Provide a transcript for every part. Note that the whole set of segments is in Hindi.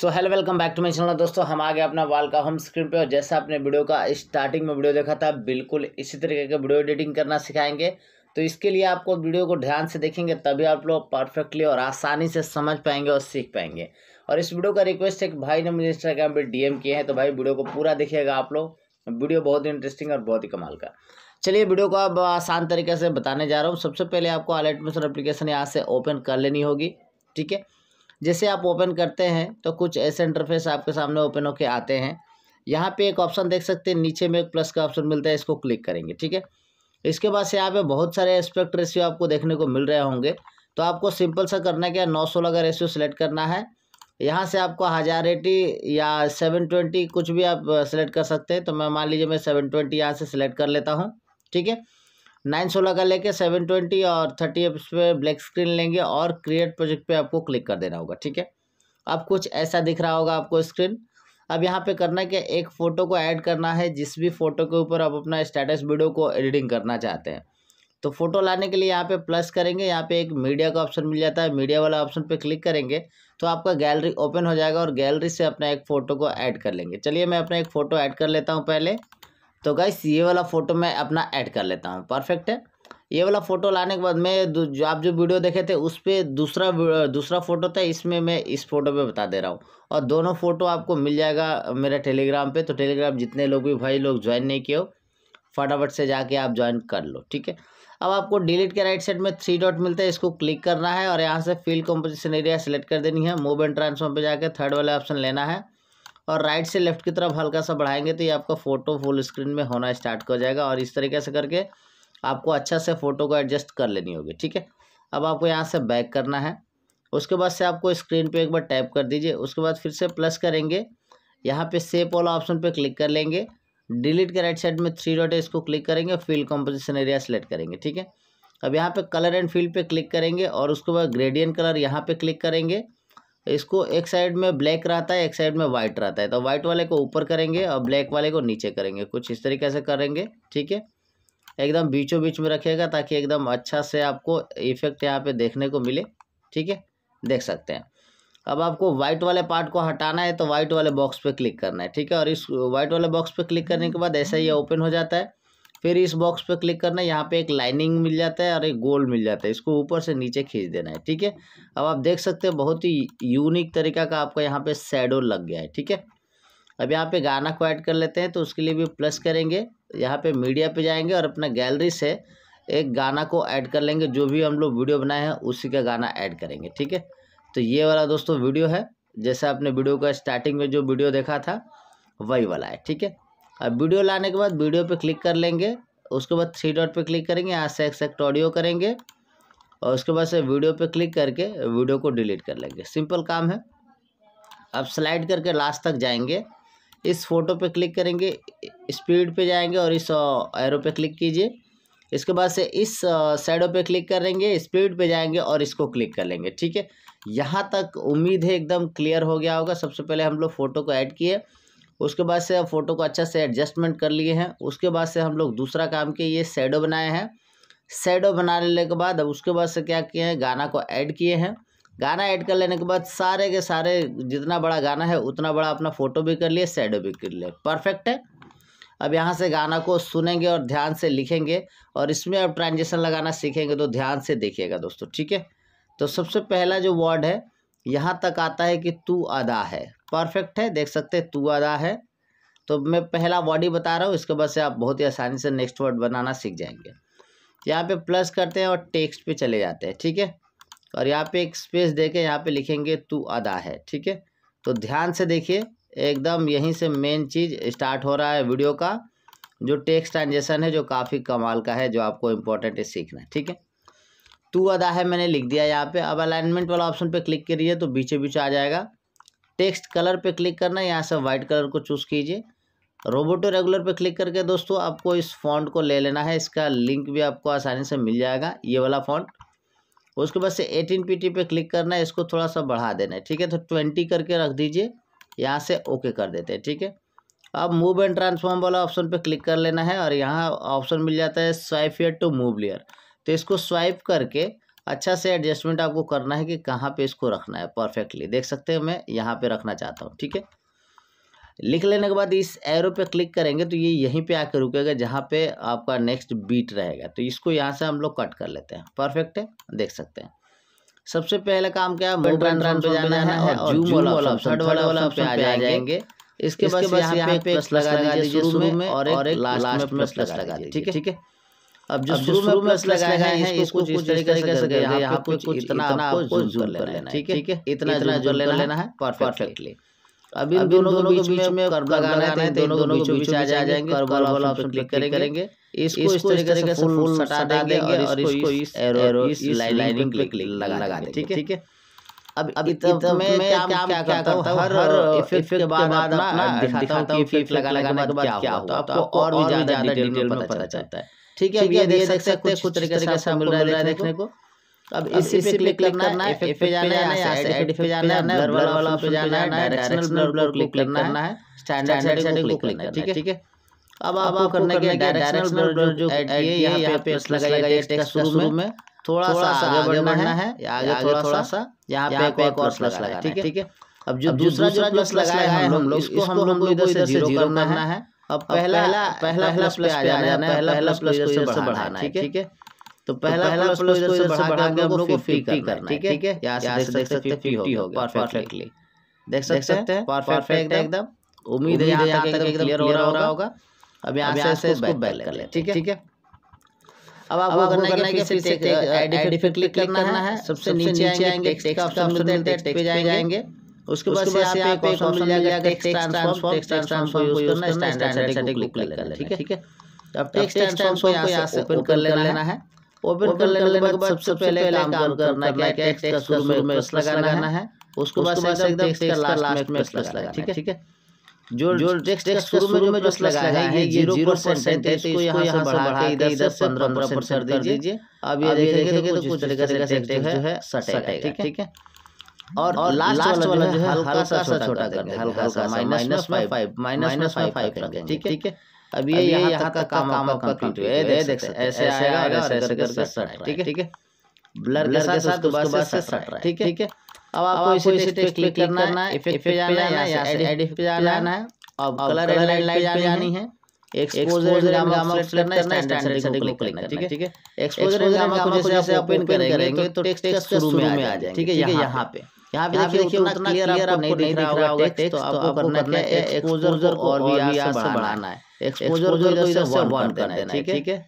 so hello welcome back to my channel दोस्तों हम आ गए अपना वाल का होम स्क्रीन पे और जैसा आपने वीडियो का स्टार्टिंग में वीडियो देखा था बिल्कुल इसी तरीके का वीडियो एडिटिंग करना सिखाएंगे तो इसके लिए आपको वीडियो को ध्यान से देखेंगे तभी आप लोग परफेक्टली और आसानी से समझ पाएंगे और सीख पाएंगे और इस वीडियो का रिक्वेस्ट एक भाई ने मुझे इंस्टाग्राम पर डीएम किए हैं तो भाई वीडियो को पूरा देखिएगा आप लोग वीडियो बहुत ही इंटरेस्टिंग और बहुत ही कमाल का चलिए वीडियो को अब आसान तरीके से बताने जा रहा हूँ सबसे पहले आपको आलेट मिशन एप्लीकेशन यहाँ से ओपन कर लेनी होगी ठीक है जैसे आप ओपन करते हैं तो कुछ ऐसे इंटरफेस आपके सामने ओपन होके आते हैं यहाँ पे एक ऑप्शन देख सकते हैं नीचे में एक प्लस का ऑप्शन मिलता है इसको क्लिक करेंगे ठीक है इसके बाद से यहाँ पे बहुत सारे एस्पेक्ट रेशियो आपको देखने को मिल रहे होंगे तो आपको सिंपल सा करना क्या नौ सोलह का रेशियो सिलेक्ट करना है यहाँ से आपको हज़ार एटी या सेवन ट्वेंटी कुछ भी आप सिलेक्ट कर सकते हैं तो मैं मान लीजिए मैं सेवन ट्वेंटी यहाँ से सिलेक्ट कर लेता हूँ ठीक है नाइन सोलह का लेके सेवन ट्वेंटी और थर्टी एप्स पे ब्लैक स्क्रीन लेंगे और क्रिएट प्रोजेक्ट पे आपको क्लिक कर देना होगा ठीक है अब कुछ ऐसा दिख रहा होगा आपको स्क्रीन अब यहाँ पे करना है कि एक फ़ोटो को ऐड करना है जिस भी फ़ोटो के ऊपर आप अपना स्टेटस वीडियो को एडिटिंग करना चाहते हैं तो फ़ोटो लाने के लिए यहाँ पे प्लस करेंगे यहाँ पे एक मीडिया का ऑप्शन मिल जाता है मीडिया वाला ऑप्शन पे क्लिक करेंगे तो आपका गैलरी ओपन हो जाएगा और गैलरी से अपना एक फ़ोटो को ऐड कर लेंगे चलिए मैं अपना एक फ़ोटो ऐड कर लेता हूँ पहले तो गाइस ये वाला फ़ोटो मैं अपना ऐड कर लेता हूँ परफेक्ट है ये वाला फ़ोटो लाने के बाद मैं जो आप जो वीडियो देखे थे उस पर दूसरा दूसरा फ़ोटो था इसमें मैं इस फोटो पे बता दे रहा हूँ और दोनों फ़ोटो आपको मिल जाएगा मेरे टेलीग्राम पे तो टेलीग्राम जितने लोग भी भाई लोग ज्वाइन नहीं किए हो फटाफट से जाके आप ज्वाइन कर लो ठीक है अब आपको डिलीट के राइट साइड में थ्री डॉट मिलता है इसको क्लिक करना है और यहाँ से फील्ड कॉम्पोजिशन एरिया सेलेक्ट कर देनी है मूव एंड ट्रांसफॉर्म पर जाकर थर्ड वाला ऑप्शन लेना है और राइट से लेफ्ट की तरफ हल्का सा बढ़ाएंगे तो ये आपका फ़ोटो फुल स्क्रीन में होना स्टार्ट हो जाएगा और इस तरीके से करके आपको अच्छा से फ़ोटो को एडजस्ट कर लेनी होगी ठीक है अब आपको यहाँ से बैक करना है उसके बाद से आपको स्क्रीन पे एक बार टैप कर दीजिए उसके बाद फिर से प्लस करेंगे यहाँ पे सेप वाला ऑप्शन पे क्लिक कर लेंगे डिलीट के राइट साइड में थ्री डॉट है इसको क्लिक करेंगे फील कॉम्पोजिशन एरिया सेलेक्ट करेंगे ठीक है अब यहाँ पे कलर एंड फील्ड पे क्लिक करेंगे और उसके बाद ग्रेडियंट कलर यहाँ पे क्लिक करेंगे इसको एक साइड में ब्लैक रहता है एक साइड में वाइट रहता है तो वाइट वाले को ऊपर करेंगे और ब्लैक वाले को नीचे करेंगे कुछ इस तरीके से करेंगे ठीक है एकदम बीचों बीच में रखेगा ताकि एकदम अच्छा से आपको इफेक्ट यहाँ पे देखने को मिले ठीक है देख सकते हैं अब आपको वाइट वाले पार्ट को हटाना है तो वाइट वाले बॉक्स पर क्लिक करना है ठीक है और इस वाइट वाले बॉक्स पर क्लिक करने के बाद ऐसा ही ओपन हो जाता है फिर इस बॉक्स पर क्लिक करना है यहाँ पे एक लाइनिंग मिल जाता है और एक गोल मिल जाता है इसको ऊपर से नीचे खींच देना है ठीक है अब आप देख सकते हैं बहुत ही यूनिक तरीका का आपका यहाँ पे शेडो लग गया है ठीक है अब यहाँ पे गाना को ऐड कर लेते हैं तो उसके लिए भी प्लस करेंगे यहाँ पे मीडिया पे जाएंगे और अपना गैलरी से एक गाना को ऐड कर लेंगे जो भी हम लोग वीडियो बनाए हैं उसी का गाना ऐड करेंगे ठीक है तो ये वाला दोस्तों वीडियो है जैसे आपने वीडियो का स्टार्टिंग में जो वीडियो देखा था वही वाला है ठीक है अब वीडियो लाने के बाद वीडियो पे क्लिक कर लेंगे उसके बाद थ्री डॉट पे क्लिक करेंगे यहाँ से एक्सेक्ट ऑडियो करेंगे और उसके बाद से वीडियो पे क्लिक करके वीडियो को डिलीट कर लेंगे सिंपल काम है अब स्लाइड करके लास्ट तक जाएंगे इस फोटो पे क्लिक करेंगे स्पीड पे जाएंगे और इस एरो पे क्लिक कीजिए इसके बाद से इस साइडो पे क्लिक करेंगे स्पीड पे जाएंगे और इसको क्लिक कर लेंगे ठीक है यहाँ तक उम्मीद है एकदम क्लियर हो गया होगा सबसे पहले हम लोग फ़ोटो को ऐड किए उसके बाद से फ़ोटो को अच्छा से एडजस्टमेंट कर लिए हैं उसके बाद से हम लोग दूसरा काम किए ये शेडो बनाए हैं शेडो बना लेने के बाद अब उसके बाद से क्या किए हैं गाना को ऐड किए हैं गाना ऐड कर लेने के बाद सारे के सारे जितना बड़ा गाना है उतना बड़ा अपना फ़ोटो भी कर लिए शेडो भी कर लिए परफेक्ट है अब यहाँ से गाना को सुनेंगे और ध्यान से लिखेंगे और इसमें अब ट्रांजेक्शन लगाना सीखेंगे तो ध्यान से देखिएगा दोस्तों ठीक है तो सबसे पहला जो वर्ड है यहाँ तक आता है कि तू अदा है परफेक्ट है देख सकते हैं तू अदा है तो मैं पहला बॉडी बता रहा हूँ इसके बाद से आप बहुत ही आसानी से नेक्स्ट वर्ड बनाना सीख जाएंगे यहाँ पे प्लस करते हैं और टेक्स्ट पे चले जाते हैं ठीक है और यहाँ पे एक स्पेस दे के यहाँ पर लिखेंगे तू अदा है ठीक है तो ध्यान से देखिए एकदम यहीं से मेन चीज़ स्टार्ट हो रहा है वीडियो का जो टेक्स्ट ट्रांजेक्शन है जो काफ़ी कमाल का है जो आपको इम्पोर्टेंट है सीखना ठीक है टू अदा है मैंने लिख दिया यहाँ पे अब अलाइनमेंट वाला ऑप्शन पे क्लिक करिए तो बीचे बीच आ जाएगा टेक्स्ट कलर पे क्लिक करना यहाँ से वाइट कलर को चूज़ कीजिए रोबोटो रेगुलर पे क्लिक करके दोस्तों आपको इस फॉन्ट को ले लेना है इसका लिंक भी आपको आसानी से मिल जाएगा ये वाला फॉन्ट उसके बाद से एटीन पी पे क्लिक करना है इसको थोड़ा सा बढ़ा देना है ठीक है तो ट्वेंटी करके रख दीजिए यहाँ से ओके कर देते हैं ठीक है अब मूव एंड ट्रांसफॉर्म वाला ऑप्शन पे क्लिक कर लेना है और यहाँ ऑप्शन मिल जाता है स्वाइफ टू मूव लेयर तो इसको स्वाइप करके अच्छा से एडजस्टमेंट आपको करना है कि कहाँ पे इसको रखना है परफेक्टली देख सकते हैं मैं यहाँ पे रखना चाहता हूँ ठीक है लिख लेने के बाद इस एरो पे क्लिक करेंगे तो ये यहीं पे आकर रुकेगा जहाँ पे आपका नेक्स्ट बीट रहेगा तो इसको यहाँ से हम लोग कट कर लेते हैं परफेक्ट है देख सकते हैं सबसे पहले काम क्या है मोटर रन पे जाना है और जूम वाला ऑप्शन थर्ड वाला वाला ऑप्शन पे आ जाएंगे इसके बाद यहाँ पे प्लस लगा दीजिए शुरू में और एक लास्ट में प्लस लगा दीजिए ठीक है ठीक है अब जो शुरू में प्लस लगाए हैं इसको कुछ इस तरीके से कर सकते हैं यहाँ पे कुछ इतना आपको जूम कर लेना है ठीक है इतना इतना जूम कर लेना है परफेक्टली अब इन दोनों के बीच में, में कर्व लगाना है दोनों दोनों के बीच आ जाएंगे कर्व वाला ऑप्शन क्लिक करेंगे इसको इस तरीके से फुल सटा देंगे और इसको इस एरो एरो इस लाइनिंग पे क्लिक लगा लगा देंगे ठीक है ठीक है अब अब इतना मैं क्या क्या करता हूँ हर इफेक्ट के बाद अपना दिखाता हूँ कि इफेक्ट लगा लगाने के बाद क्या होता है आपको और भी ज़्यादा डिटेल में पता चलता है ठीक है तो अब ये देख सकते हैं कुछ तरीके का मिल रहा है देखने को अब इसी पे क्लिक करना है एफ पे जाना है यहां से एडिट पे जाना है ब्लर वाला वाला पे जाना है डायरेक्शनल ब्लर क्लिक करना है स्टैंडर्ड सेटिंग को क्लिक करना है ठीक है अब आप करने के डायरेक्शनल ब्लर जो ऐड किए यहां पे प्लस ये टेक्स्ट शुरू में थोड़ा सा आगे बढ़ना है आगे थोड़ा सा यहां पे एक और प्लस लगा ठीक है ठीक है अब जो दूसरा जो प्लस लगाया है हम लोग इसको हम लोग को इधर से जीरो करना है अब पहला पहला प्लस पे आ जाना है पहला पहला प्लस को इधर से बढ़ाना है ठीक है तो, तो पहला पहला प्लस को इधर से बढ़ा के हम लोग को फिफ्टी करना है ठीक है यहां से देख सकते हैं फिफ्टी हो गया परफेक्टली देख सकते हैं परफेक्ट एकदम उम्मीद है यहां तक एकदम क्लियर हो रहा होगा अब यहां से इसको बैक कर ले ठीक है ठीक है अब आपको करना है कि फिर से एडिट पे क्लिक करना है सबसे नीचे आएंगे टेक्स्ट का ऑप्शन मिलता है टेक्स्ट पे जाएंगे उसके बाद से आप एक ऑप्शन मिल जाएगा टेक्स्ट ट्रांसफॉर्म टेक्स्ट ट्रांसफॉर्म को यूज करना स्टैंडर्ड सेटिंग को क्लिक कर लेना ठीक है ठीक है अब टेक्स्ट ट्रांसफॉर्म को यहां से ओपन कर लेना है ओपन कर लेने के बाद सबसे पहले काम करना क्या क्या टेक्स्ट का शुरू में प्लस लगाना है उसके बाद से एकदम टेक्स्ट का लास्ट में प्लस लगाना है ठीक है ठीक है जो जो टेक्स्ट का शुरू में जो प्लस लगा है ये 0% परसेंट तो है तो इसको यहां से बढ़ा के इधर इधर पंद्रह परसेंट कर दीजिए अब ये देखेंगे तो कुछ तरीके से टेक्स्ट जो है सटेगा ठीक है ठीक है और और लास्ट वाला जो है हल्का सा छोटा कर देंगे हल्का सा माइनस में फाइव माइनस में फाइव करेंगे ठीक है ठीक है अब ये ये यहाँ का काम काम आपका कंप्लीट हुआ है देख ऐसे आएगा और ऐसे ऐसे करके सट ठीक है ठीक है ब्लर के साथ उसके बाद से सट रहा है ठीक है ठीक है अब आपको इसे इसी टेक्स्ट क्लिक करना है इफेक्ट पे जाना है या एडिट पे जाना है अब कलर एंड लाइट पे जानी है एक्सपोजर एंड गामा को सिलेक्ट करना है स्टैंडर्ड सेटिंग को क्लिक करना है ठीक है एक्सपोजर एंड गामा को जैसे आप ओपन करेंगे तो टेक्स्ट का शुरू में आ जाएंगे ठीक है यहाँ पे यहाँ पे देखिए देखिए उतना क्लियर आपको नहीं दिख रहा होगा टेक्स्ट तो, तो आपको करना क्या है एक्सपोजर को और भी यहाँ से बढ़ाना है एक्सपोजर को तो तो इधर से वन करना है ठीक है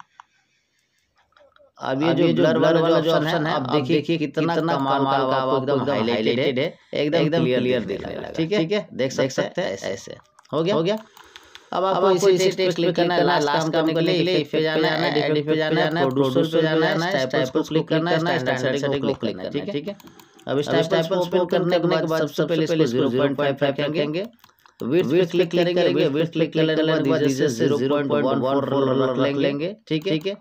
अब ये जो ब्लर वाला जो ऑप्शन है आप देखिए कितना कमाल का आपको एकदम हाईलाइटेड है एकदम एकदम क्लियर दिख रहा है ठीक है ठीक है देख सकते हैं ऐसे हो गया हो गया अब आपको इसी इसी टेक्स्ट क्लिक करना है लास्ट काम करने के लिए इफ पे जाना है एडिट पे जाना है प्रोड्यूसर पे जाना है टाइप को क्लिक करना है स्टैंडर्ड सेटिंग क्लिक करना है ठीक है अब इस टाइप को ओपन करने के बाद सबसे पहले जीरो पॉइंट फाइव फाइव करेंगे विड्थ क्लिक करेंगे विड्थ क्लिक करने के बाद जीरो पॉइंट वन वन लेंगे ठीक है ठीक है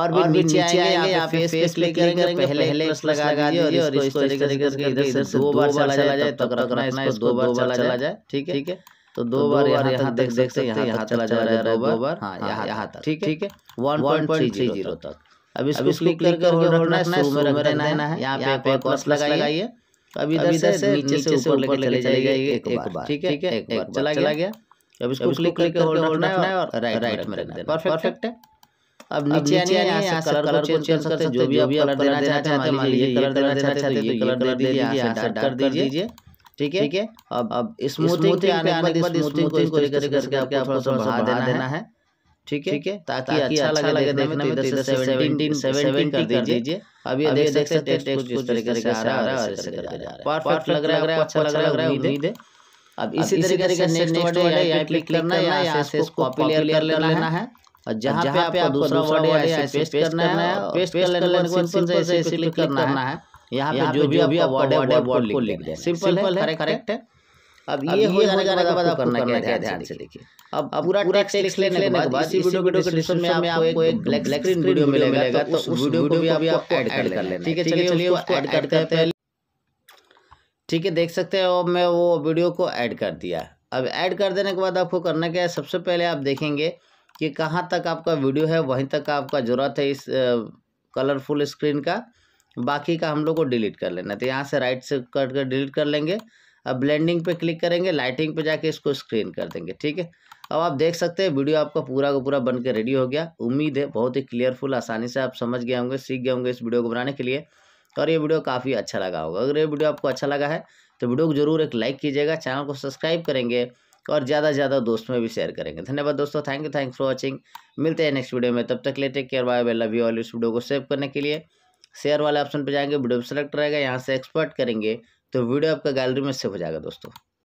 और भी नीचे आएंगे आप फेस पे क्लिक करेंगे पहले पहले प्लस लगा दिए और इसको इस तरीके से इधर से दो बार चला जाए तब तक रखना है इसको दो बार चला जाए ठीक है ठीक है तो, तो दो बार यहाँ तक देख देख से यहाँ चला जा रहा है दो बार हाँ यहाँ यहाँ तक ठीक है ठीक है वन पॉइंट थ्री जीरो तक अब इसको अभी क्लिक करके होल्ड रखना है शो में रख देना है यहाँ पे एक प्लस लगाइए अब इधर से नीचे से ऊपर लेके चले जाइए एक बार ठीक है एक बार चला चला गया अब इसको क्लिक करके होल्ड रखना है और राइट में रखना है परफेक्ट है अब नीचे आने यहाँ से कलर को चेंज कर सकते जो भी अभी कलर देना चाहते हैं मान लीजिए कलर देना चाहते हैं तो, तो ये कलर दे दीजिए यहाँ से डार्क कर दीजिए ठीक है ठीक है अब अब स्मूथिंग पे आने के बाद स्मूथिंग को इसको लेकर करके आपको थोड़ा सा बढ़ा देना है ठीक है ताकि अच्छा, अच्छा लगे देखने में तो इधर से सेवनटीन सेवनटीन कर दीजिए अभी अभी देख सकते हैं टेक्स्ट कुछ इस तरीके से आ रहा है ऐसे करके जा रहा है परफेक्ट लग रहा है अच्छा लग रहा है अच्छा अच्छा उम्मीद है अब इसी तरीके से नेक्स्ट वर्ड है यहां पे क्लिक करना है यहां से इसको कॉपी लेयर कर लेना है और जहां पे आपको दूसरा वर्ड है ऐसे पेस्ट करना है पेस्ट कर लेने के बाद सिंपल से ऐसे क्लिक करना है यहां पे जो भी अभी आप वर्ड है वर्ड को लिख देना सिंपल है करेक्ट है अब ये हो जाने के बाद आपको करना क्या है ध्यान से देखिए अब पूरा पूरा टेक्स्ट लिख लेने के बाद इसी वीडियो के डिस्क्रिप्शन में आपको एक ब्लैक स्क्रीन वीडियो मिलेगा तो, तो उस वीडियो को भी अभी आपको ऐड कर लेना ठीक है चलिए चलिए उसको ऐड करते हैं पहले ठीक है देख सकते हैं अब मैं वो वीडियो को ऐड कर दिया अब ऐड कर देने के बाद आपको करना क्या है सबसे पहले आप देखेंगे कि कहाँ तक आपका वीडियो है वहीं तक आपका ज़रूरत है इस कलरफुल स्क्रीन का बाकी का हम लोग को डिलीट कर लेना तो यहाँ से राइट से कट कर डिलीट कर लेंगे अब ब्लेंडिंग पे क्लिक करेंगे लाइटिंग पे जाके इसको स्क्रीन कर देंगे ठीक है अब आप देख सकते हैं वीडियो आपका पूरा का पूरा बन के रेडी हो गया उम्मीद है बहुत ही क्लियरफुल आसानी से आप समझ गए होंगे सीख गए होंगे इस वीडियो को बनाने के लिए और ये वीडियो काफ़ी अच्छा लगा होगा अगर ये वीडियो आपको अच्छा लगा है तो वीडियो को जरूर एक लाइक कीजिएगा चैनल को सब्सक्राइब करेंगे और ज़्यादा से ज़्यादा दोस्तों में भी शेयर करेंगे धन्यवाद दोस्तों thank you thanks for watching मिलते हैं नेक्स्ट वीडियो में तब तक लेटे care bye bye love you all इस वीडियो को सेव करने के लिए शेयर वाले ऑप्शन पर जाएंगे वीडियो सेलेक्ट रहेगा यहाँ से एक्सपर्ट करेंगे तो वीडियो आपका गैलरी में सेव हो जाएगा दोस्तों